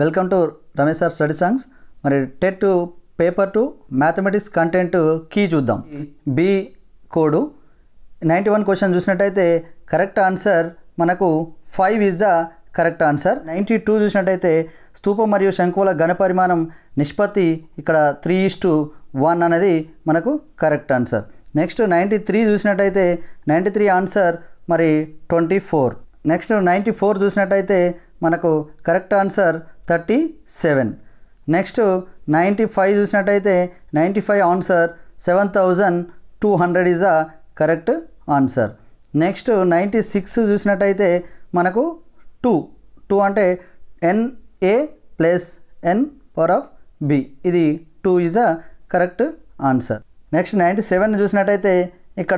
Welcome to Ramesh sir study songs మరి TET paper two mathematics content key చూద్దాం hmm. B code ninety one question చూసినట్టయితే correct answer మనకు five is the correct answer ninety two చూసినట్టయితే స్తూప మరియు శంకువుల ఘనపరిమాణం నిష్పత్తి ఇక్కడ త్రీ ఈస్ టు వన్ అనేది మనకు correct answer next ninety three చూసినట్టయితే నైంటీ త్రీ ఆన్సర్ మరి twenty four next ninety four చూసినట్టయితే మనకు correct answer thirty seven next ninety five చూసినట్టయితే ninety five answer seven thousand two hundred is a correct answer next ninety six చూసినట్టయితే మనకు two two అంటే NA plus N power of B ఇది two is a correct answer next ninety seven చూసినట్టయితే ఇక్కడ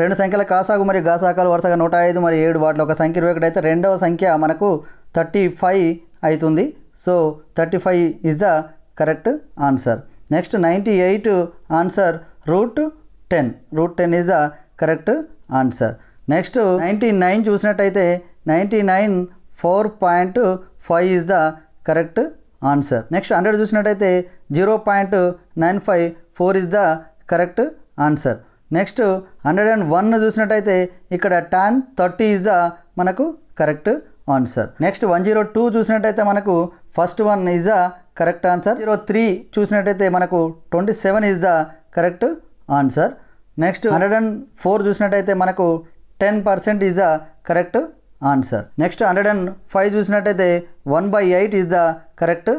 రెండు సంఖ్యల కాసాగు మరియు గాసాకాలు వరుసగా నూట ఐదు మరియు ఏడు వాటిలో ఒక సంఖ్య ఇరవై ఒకటి అయితే రెండవ సంఖ్య మనకు థర్టీ ఫైవ్ అవుతుంది so thirty five is the correct answer next ninety eight answer root ten root ten is the correct answer next ninety nine చూసినట్టయితే ninety nine four point five is the correct answer next hundred చూసినట్టయితే zero point nine five four is the correct answer next hundred and one చూసినట్టయితే ఇక్కడ tan thirty is the మనకు correct answer next one zero two చూసినట్టయితే మనకు first one is the correct answer zero three చూసినట్టయితే మనకు twenty seven is the correct answer next hundred and four చూసినట్టయితే మనకు ten percent is the correct answer next hundred and five చూసినట్టయితే one by eight is the correct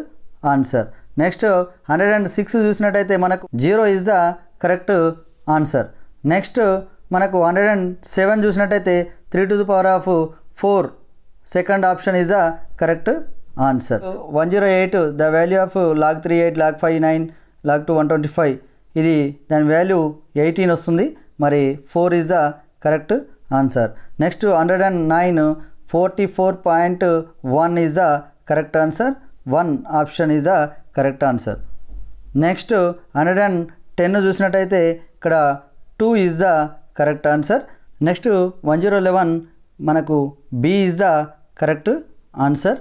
answer next hundred and six చూసినట్టయితే మనకు zero is the correct answer next మనకు hundred and seven చూసినట్టయితే three to the power of four second option is a correct answer one zero eight the value of log three eight log five nine log two one twenty five ఇది దాని value eighteen వస్తుంది మరి four is a correct answer next hundred and nine forty four point one is a correct answer one option is a correct answer next hundred and ten చూసినట్టయితే ఇక్కడ two is the correct answer next one zero eleven మనకు B is the correct answer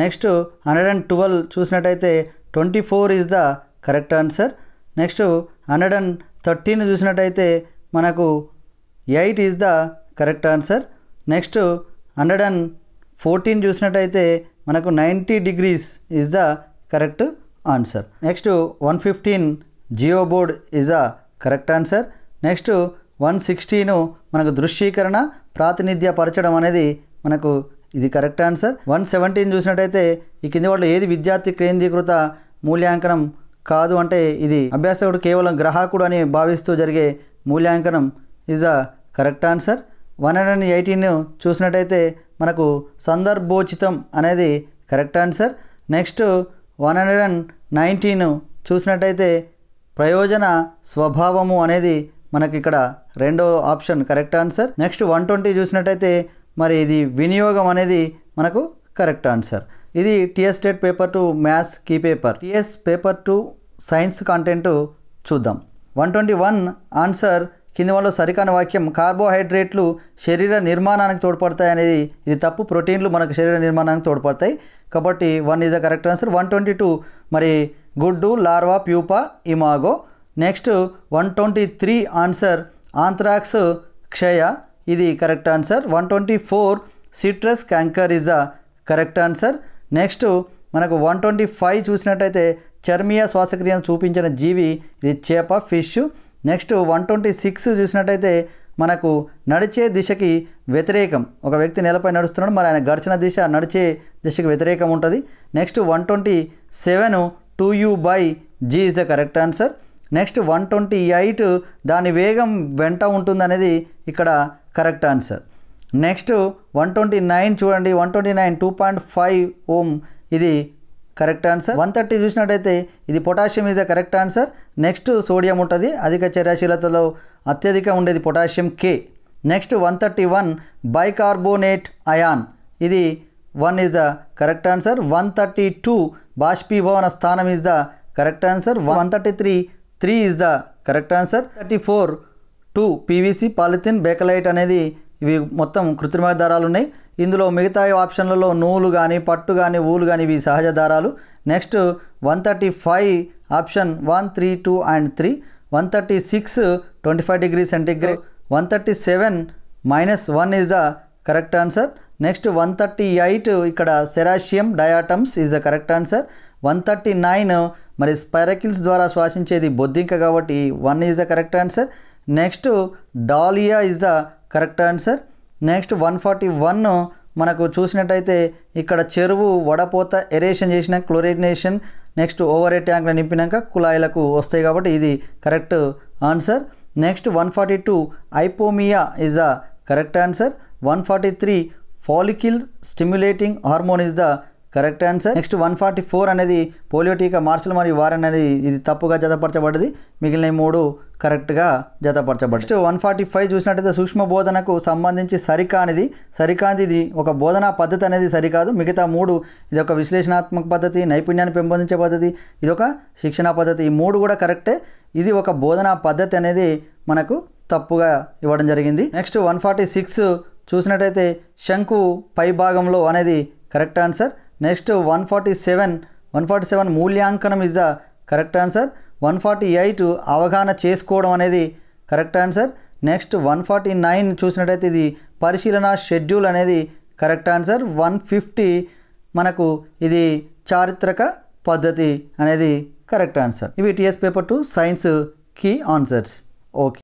next hundred and twelve చూసినట్టయితే twenty four is the correct answer next hundred and thirteen చూసినట్టయితే మనకు eight is the correct answer next hundred and fourteen చూసినట్టయితే మనకు ninety degrees is the correct answer next one fifteen geo board is the correct answer next one sixteen మనకు దృశ్యీకరణ పరచడం అనేది మనకు ఇది కరెక్ట్ ఆన్సర్ వన్ సెవెంటీన్ చూసినట్టయితే ఈ కింది వాళ్ళు ఏది విద్యార్థి కేంద్రీకృత మూల్యాంకనం కాదు అంటే ఇది అభ్యాసకుడు కేవలం గ్రాహకుడు అని భావిస్తూ జరిగే మూల్యాంకనం is a correct answer one hundred and eighteen చూసినట్టయితే మనకు సందర్భోచితం అనేది correct answer next one hundred and nineteen చూసినట్టయితే ప్రయోజన స్వభావము అనేది మనకి ఇక్కడ రెండో option correct answer next one twenty చూసినట్టయితే మరి ఇది వినియోగం అనేది మనకు కరెక్ట్ ఆన్సర్ ఇది TS state paper two maths key paper TS paper two science content చూద్దాం వన్ ట్వంటీ వన్ ఆన్సర్ కింద వాళ్ళు సరికాన వాక్యం కార్బోహైడ్రేట్లు శరీర నిర్మాణానికి తోడ్పడతాయి అనేది ఇది తప్పు ప్రోటీన్లు మనకు శరీర నిర్మాణానికి తోడ్పడతాయి కాబట్టి one is the correct answer one twenty two మరి గుడ్డు larva pupa imago next one twenty three answer anthrax క్షయ ఇది correct answer one twenty four citrus canker is a correct answer next మనకు వన్ ట్వంటీ ఫైవ్ చూసినట్టయితే చర్మీయ శ్వాసక్రియను చూపించిన జీవి ఇది చేప fish next one twenty six చూసినట్టయితే మనకు నడిచే దిశకి వ్యతిరేకం ఒక వ్యక్తి నేలపై నడుస్తున్నాడు మరి ఆయన గడిచిన దిశ నడిచే దిశకి వ్యతిరేకం ఉంటుంది next one twenty seven two U by G is the correct answer next one twenty eight దాని వేగం వెంట ఉంటుందనేది ఇక్కడ correct answer next one twenty nine చూడండి one twenty nine two point five ohm ఇది కరెక్ట్ ఆన్సర్ వన్ థర్టీ చూసినట్టయితే ఇది potassium is a correct answer next sodium ఉంటుంది అధిక చర్యాశీలతలో అత్యధిక ఉండేది potassium K next one thirty one bicarbonate ion ఇది one is the correct answer one thirty two బాష్పీభవన స్థానం is the correct answer one thirty three three is the correct answer thirty four two PVC polythene bakelite అనేది ఇవి మొత్తం కృత్రిమ దారాలు ఉన్నాయి ఇందులో మిగతా ఆప్షన్లలో నూలు కానీ పట్టు కానీ ఊలు కానీ ఇవి సహజ దారాలు next one thirty five option one three two and three one thirty six twenty five degree centigrade one thirty seven minus one is the correct answer next one thirty eight ఇక్కడ ceratium diatoms is the correct answer one thirty nine మరి spiracles ద్వారా శ్వాసించేది బొద్దింక కాబట్టి one is the correct answer next dahlia is the correct answer next one forty one మనకు చూసినట్టయితే ఇక్కడ చెరువు వడపోత ఎరేషన్ చేసిన క్లోరినేషన్ నెక్స్ట్ ఓవర్ ఏ ట్యాంక్లో నింపినాక కుళాయిలకు వస్తాయి కాబట్టి ఇది correct answer next one forty two ipomoea is the correct answer one forty three follicle stimulating hormone is the correct answer next one forty four అనేది పోలియో టీకా Marshall మరియు వార్ అనేది ఇది తప్పుగా జతపరచబడింది మిగిలిన మూడు కరెక్ట్గా జతపరచబడి నెక్స్ట్ వన్ ఫార్టీ ఫైవ్ చూసినట్టయితే సూక్ష్మ బోధనకు సంబంధించి సరికానిది సరికాంది ఇది ఒక బోధనా పద్ధతి అనేది సరికాదు మిగతా మూడు ఇది ఒక విశ్లేషణాత్మక పద్ధతి నైపుణ్యాన్ని పెంపొందించే పద్ధతి ఇది ఒక శిక్షణా పద్ధతి ఈ మూడు కూడా కరెక్టే ఇది ఒక బోధనా పద్ధతి అనేది మనకు తప్పుగా ఇవ్వడం జరిగింది నెక్స్ట్ వన్ ఫార్టీ సిక్స్ చూసినట్టయితే శంకు పై భాగంలో అనేది correct answer next one forty seven one forty seven మూల్యాంకనం is the correct answer one forty eight అవగాహన చేసుకోవడం అనేది correct answer next one forty nine చూసినట్టయితే ఇది పరిశీలన షెడ్యూల్ అనేది కరెక్ట్ ఆన్సర్ వన్ ఫిఫ్టీ మనకు ఇది చారిత్రక పద్ధతి అనేది కరెక్ట్ ఆన్సర్ ఇవి TS paper two science key answers okay